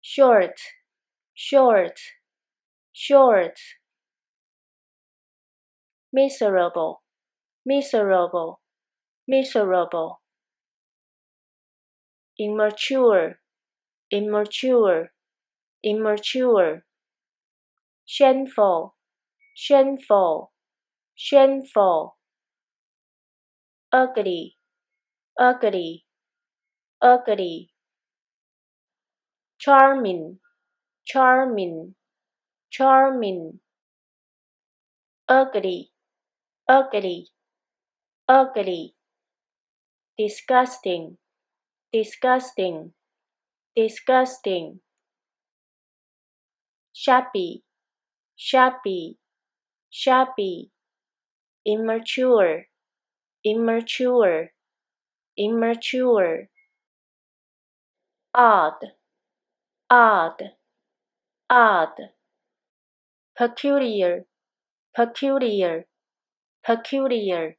short, short, short. Miserable, miserable, miserable. Immature, immature, immature. Shameful, shameful, shameful. Ugly, ugly, ugly charming, charming, charming. Ugly, ugly, ugly. Disgusting, disgusting, disgusting. Shabby, shabby, shabby. Immature, immature, immature. Odd odd, odd, peculiar, peculiar, peculiar.